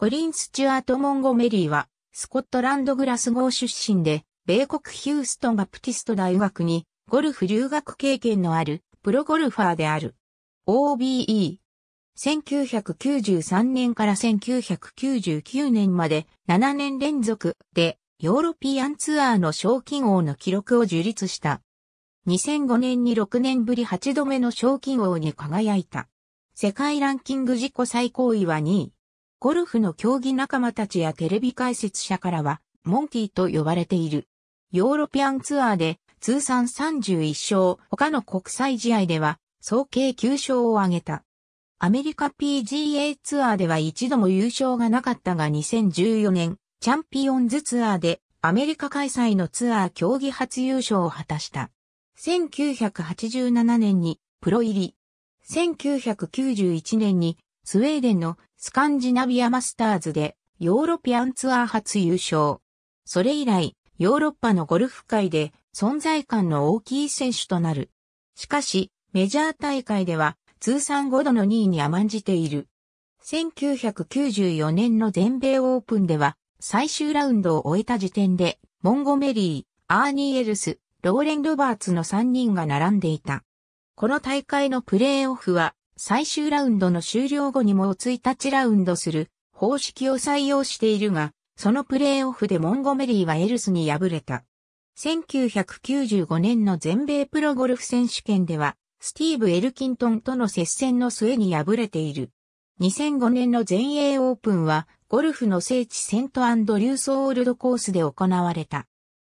コリン・スチュアート・モンゴメリーは、スコットランド・グラスゴー出身で、米国ヒューストン・バプティスト大学に、ゴルフ留学経験のある、プロゴルファーである。OBE。1993年から1999年まで7年連続でヨーロピアンツアーの賞金王の記録を樹立した。2005年に6年ぶり8度目の賞金王に輝いた。世界ランキング自己最高位は2位。ゴルフの競技仲間たちやテレビ解説者からは、モンキーと呼ばれている。ヨーロピアンツアーで通算31勝、他の国際試合では総計9勝を挙げた。アメリカ PGA ツアーでは一度も優勝がなかったが2014年、チャンピオンズツアーでアメリカ開催のツアー競技初優勝を果たした。1987年にプロ入り。1991年にスウェーデンのスカンジナビアマスターズでヨーロピアンツアー初優勝。それ以来、ヨーロッパのゴルフ界で存在感の大きい選手となる。しかし、メジャー大会では通算5度の2位に甘んじている。1994年の全米オープンでは最終ラウンドを終えた時点でモンゴメリー、アーニー・エルス、ローレン・ロバーツの3人が並んでいた。この大会のプレーオフは最終ラウンドの終了後にも1日ラウンドする方式を採用しているが、そのプレーオフでモンゴメリーはエルスに敗れた。1995年の全米プロゴルフ選手権では、スティーブ・エルキントンとの接戦の末に敗れている。2005年の全英オープンは、ゴルフの聖地セントアンドリュースオールドコースで行われた。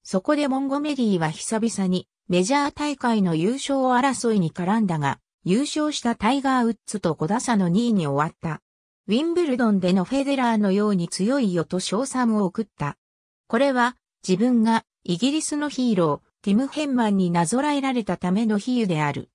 そこでモンゴメリーは久々にメジャー大会の優勝争いに絡んだが、優勝したタイガー・ウッズと5打差の2位に終わった。ウィンブルドンでのフェデラーのように強いよと賞賛を送った。これは自分がイギリスのヒーロー、ティム・ヘンマンになぞらえられたための比喩である。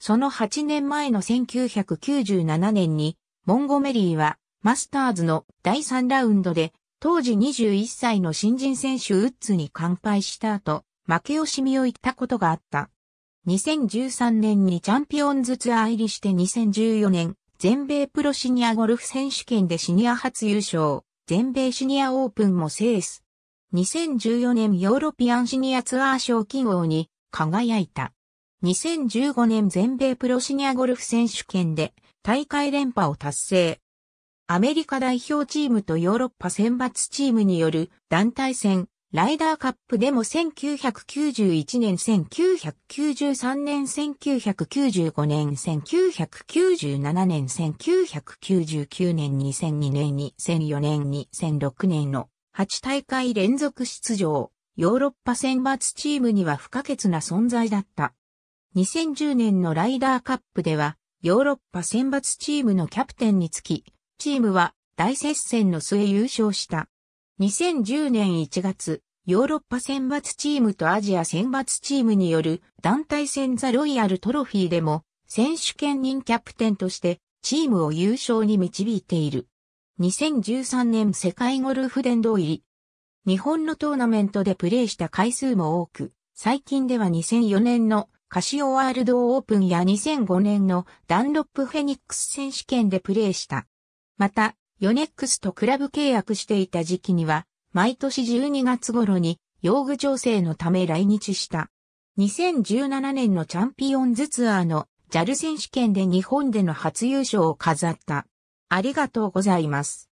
その8年前の1997年に、モンゴメリーはマスターズの第3ラウンドで、当時21歳の新人選手ウッズに完敗した後、負け惜しみを言ったことがあった。2013年にチャンピオンズツアー入りして2014年、全米プロシニアゴルフ選手権でシニア初優勝、全米シニアオープンも制す。2014年ヨーロピアンシニアツアー賞金王に輝いた。2015年全米プロシニアゴルフ選手権で大会連覇を達成。アメリカ代表チームとヨーロッパ選抜チームによる団体戦、ライダーカップでも1991年、1993年、1995年、1997年、1999年、2002年、2004年、2006年の8大会連続出場、ヨーロッパ選抜チームには不可欠な存在だった。2010年のライダーカップでは、ヨーロッパ選抜チームのキャプテンにつき、チームは大接戦の末優勝した。2010年1月、ヨーロッパ選抜チームとアジア選抜チームによる団体戦ザ・ロイヤルトロフィーでも選手兼任キャプテンとしてチームを優勝に導いている。2013年世界ゴルフ殿堂入り。日本のトーナメントでプレーした回数も多く、最近では2004年のカシオワールドオープンや2005年のダンロップフェニックス選手権でプレーした。また、ヨネックスとクラブ契約していた時期には、毎年12月頃に、用具調整のため来日した。2017年のチャンピオンズツアーの JAL 選手権で日本での初優勝を飾った。ありがとうございます。